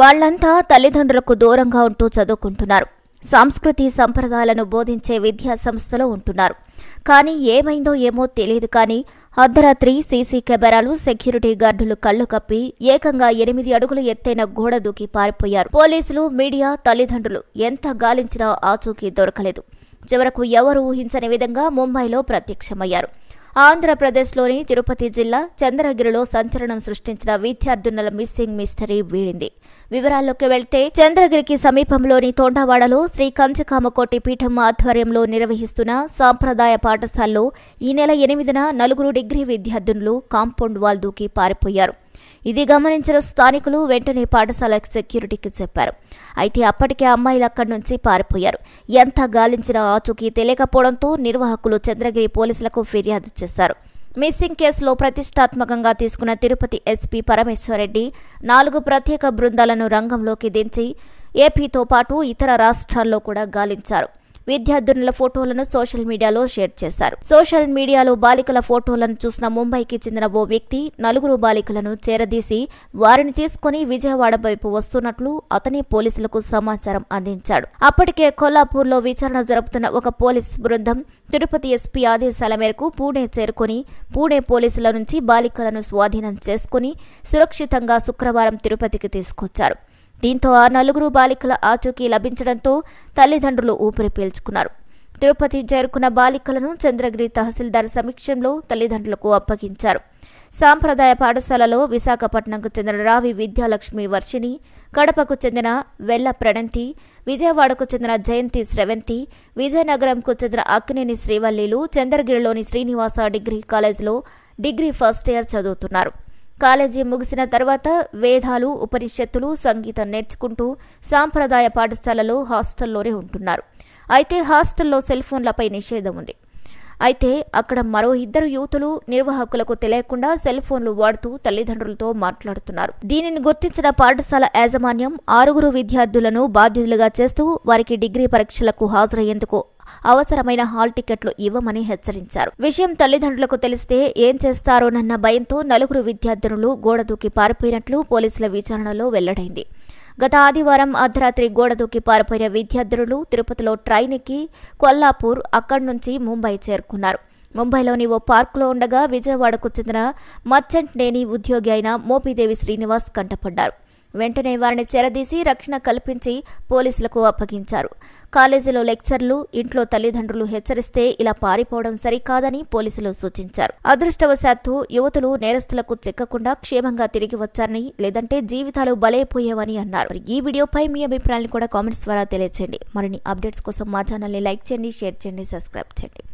వాళ్లంతా తల్లిదండ్రులకు దూరంగా ఉంటూ చదువుకుంటున్నారు సంస్కృతి సంప్రదాయాలను బోధించే విద్యా సంస్థలో ఉంటున్నారు కానీ ఏమైందో ఏమో తెలియదు కానీ అర్ధరాత్రి సీసీ కెమెరాలు సెక్యూరిటీ గార్డులు కళ్ళు కప్పి ఏకంగా ఎనిమిది అడుగులు ఎత్తైన గోడ దూకి పారిపోయారు పోలీసులు మీడియా తల్లిదండ్రులు ఎంత గాలించినా ఆచూకీ దొరకలేదు చివరకు ఎవరు ఊహించని విధంగా ముంబైలో ప్రత్యక్షమయ్యారు ఆంధ్రప్రదేశ్లోని తిరుపతి జిల్లా చంద్రగిరిలో సంచలనం సృష్టించిన విద్యార్థినుల మిస్సింగ్ మిస్టరీ వీడింది వివరాల్లోకి వెళ్తే చంద్రగిరికి సమీపంలోని తోండావాడలో శ్రీ కంచకామకోటి పీఠం ఆధ్వర్యంలో నిర్వహిస్తున్న సాంప్రదాయ పాఠశాలలో ఈ నెల ఎనిమిదిన నలుగురు డిగ్రీ విద్యార్థినులు కాంపౌండ్ వాల్ దూకి పారిపోయారు ఇది గమనించిన స్థానికులు వెంటనే పాఠశాల సెక్యూరిటీకి చెప్పారు అయితే అప్పటికే అమ్మాయిలు అక్కడి నుంచి పారిపోయారు ఎంత గాలించిన ఆచూకీ తెలియకపోవడంతో నిర్వాహకులు చంద్రగిరి పోలీసులకు ఫిర్యాదు చేశారు మిస్సింగ్ కేసులో ప్రతిష్టాత్మకంగా తీసుకున్న తిరుపతి ఎస్పీ పరమేశ్వరరెడ్డి నాలుగు ప్రత్యేక బృందాలను రంగంలోకి దించి ఏపీతో పాటు ఇతర రాష్ట్రాల్లో కూడా గాలించారు విద్యార్థినుల ఫోటోలను సోషల్ మీడియాలో షేర్ చేశారు సోషల్ మీడియాలో బాలికల ఫోటోలను చూసిన ముంబైకి చెందిన ఓ వ్యక్తి నలుగురు బాలికలను చేరదీసి వారిని తీసుకుని విజయవాడ వైపు వస్తున్నట్లు అతని పోలీసులకు సమాచారం అందించాడు అప్పటికే కొల్లాపూర్లో విచారణ జరుపుతున్న ఒక పోలీస్ బృందం తిరుపతి ఎస్పీ ఆదేశాల మేరకు పూణే చేరుకుని పూణే పోలీసుల నుంచి బాలికలను స్వాధీనం చేసుకుని సురక్షితంగా శుక్రవారం తిరుపతికి తీసుకొచ్చారు దీంతో ఆ నలుగురు బాలికల ఆచూకీ లభించడంతో తల్లిదండ్రులు ఊపిరి పీల్చుకున్నారు తిరుపతి చేరుకున్న బాలికలను చంద్రగిరి తహసీల్దార్ సమీక్షంలో తల్లిదండ్రులకు అప్పగించారు సాంప్రదాయ పాఠశాలలో విశాఖపట్నంకు చెందిన రావి విద్యాలక్ష్మి వర్షిని కడపకు చెందిన వెల్ల ప్రణంతి విజయవాడకు చెందిన జయంతి శ్రవంతి విజయనగరంకు చెందిన అక్కినేని శ్రీవల్లిలు చంద్రగిరిలోని శ్రీనివాస డిగ్రీ కాలేజీలో డిగ్రీ ఫస్ట్ ఇయర్ చదువుతున్నారు కాలేజీ ముగిసిన తర్వాత వేదాలు ఉపనిషత్తులు సంగీతం నేర్చుకుంటూ సాంప్రదాయ పాఠశాలలో హాస్టల్లోనే ఉంటున్నారు అయితే హాస్టల్లో సెల్ ఫోన్లపై నిషేధం ఉంది అయితే అక్కడ మరో ఇద్దరు యువతులు నిర్వాహకులకు తెలియకుండా సెల్ ఫోన్లు వాడుతూ తల్లిదండ్రులతో మాట్లాడుతున్నారు దీనిని గుర్తించిన పాఠశాల యాజమాన్యం ఆరుగురు విద్యార్థులను బాధ్యులుగా చేస్తూ వారికి డిగ్రీ పరీక్షలకు హాజరయ్యేందుకు అవసరమైన హాల్ టికెట్లు ఇవ్వమని హెచ్చరించారు విషయం తల్లిదండ్రులకు తెలిస్తే ఏం చేస్తారోనన్న భయంతో నలుగురు విద్యార్థినులు గోడ దూకి పారిపోయినట్లు పోలీసుల విచారణలో వెల్లడైంది గత ఆదివారం అర్ధరాత్రి గోడ దూకి పారిపోయిన విద్యార్థులు తిరుపతిలో ట్రైన్ ఎక్కి కొల్లాపూర్ అక్కడి నుంచి ముంబై చేరుకున్నారు ముంబైలోని ఓ పార్కులో ఉండగా విజయవాడకు చెందిన మర్చెంట్ నేని ఉద్యోగి అయిన మోపిదేవి శ్రీనివాస్ కంటపడ్డారు వెంటనే వారిని చెరదీసి రక్షణ కల్పించి పోలీసులకు అప్పగించారు కాలేజీలో లెక్చర్లు ఇంట్లో తల్లిదండ్రులు హెచ్చరిస్తే ఇలా పారిపోవడం సరికాదని పోలీసులు సూచించారు అదృష్టవశాత్తు యువతులు నేరస్తులకు చెక్కకుండా క్షేమంగా తిరిగి వచ్చారని లేదంటే జీవితాలు బలైపోయేవని అన్నారు ఈ వీడియోపై మీ అభిప్రాయాన్ని కూడా కామెంట్స్ ద్వారా తెలియచేయండి మరిన్ని అప్డేట్స్ కోసం మా ఛానల్ని లైక్ చేయండి షేర్ చేయండి సబ్స్క్రైబ్ చేయండి